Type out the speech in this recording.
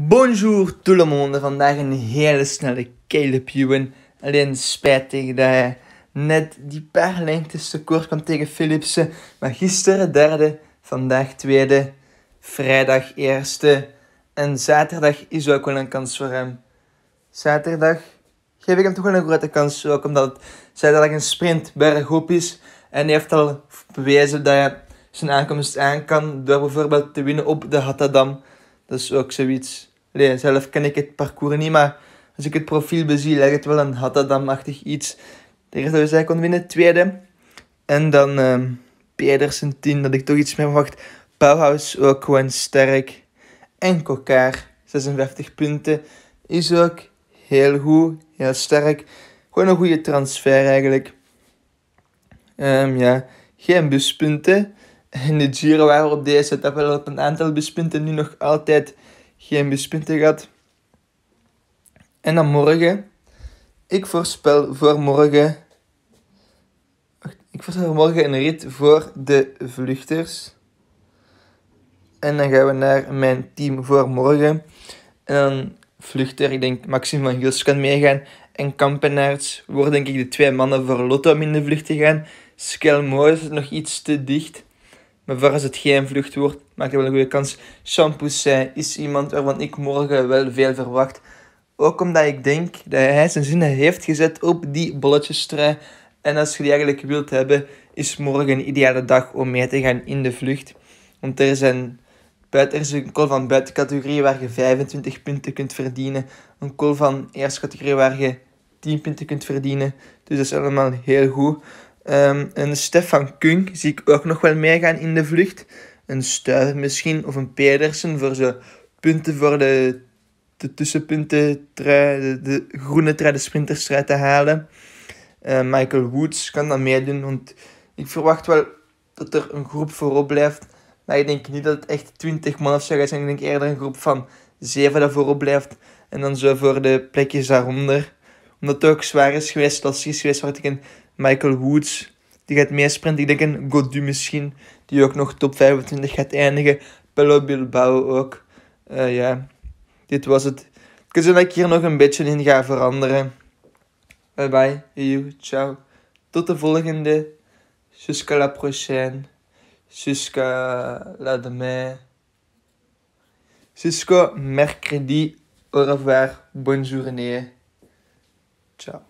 Bonjour tout le monde. Vandaag een hele snelle Caleb Ewan. Alleen spijtig dat hij net die paar lengtes tekort kwam tegen Philipsen. Maar gisteren derde, vandaag tweede, vrijdag eerste. En zaterdag is ook wel een kans voor hem. Zaterdag geef ik hem toch wel een grote kans. Ook omdat het zaterdag een sprint bergop is. En hij heeft al bewezen dat hij zijn aankomst aan kan. Door bijvoorbeeld te winnen op de Hattadam. Dat is ook zoiets. Nee, zelf ken ik het parcours niet, maar als ik het profiel bezie, lijkt het wel een Hattadam-achtig iets. De eerste zij kon winnen, tweede. En dan ehm, Pedersen 10, dat ik toch iets meer verwacht. Bauhaus ook gewoon sterk. En Kokaar, 56 punten, is ook heel goed, heel sterk. Gewoon een goede transfer eigenlijk. Ehm, ja, geen buspunten en de Giro waar op deze we op een aantal bespinten. Nu nog altijd geen bespinten gehad. En dan morgen. Ik voorspel voor morgen. Ik voorspel voor morgen een rit voor de vluchters. En dan gaan we naar mijn team voor morgen. En dan vluchter, ik denk Maxime van Gils kan meegaan. En Kampenaerts worden denk ik de twee mannen voor Lotto om in de vlucht te gaan. Skelmoor is nog iets te dicht. Maar voor als het geen vlucht wordt, maak je wel een goede kans. Jean is iemand waarvan ik morgen wel veel verwacht. Ook omdat ik denk dat hij zijn zinnen heeft gezet op die bolletjestrui. En als je die eigenlijk wilt hebben, is morgen een ideale dag om mee te gaan in de vlucht. Want er zijn er is een call van buitencategorie waar je 25 punten kunt verdienen. Een call van eerste categorie waar je 10 punten kunt verdienen. Dus dat is allemaal heel goed. Ehm, een Stefan Kunk zie ik ook nog wel meegaan in de vlucht. Een Stuiver misschien of een Pedersen voor zijn punten voor de, de tussenpunten, de, de, groene trui, de sprinterstrui te halen. Ehm, Michael Woods kan dat meedoen, want ik verwacht wel dat er een groep voorop blijft. Maar ik denk niet dat het echt 20 man of zo gaat zijn. Ik denk eerder een groep van 7 dat voorop blijft. En dan zo voor de plekjes daaronder. Omdat het ook zwaar is geweest, lastig is geweest, waar ik een Michael Woods, die gaat meesprinten. Ik denk een Godu misschien, die ook nog top 25 gaat eindigen. Pello Bilbao ook. Eh, ja, dit was het. Ik zou dat ik hier nog een beetje in ga veranderen. Bye bye, you, ciao. Tot de volgende. Jusqu'à la prochaine. Jusqu'à la demain. Jusqu'à mercredi. Au revoir. Bonne journée. Ciao.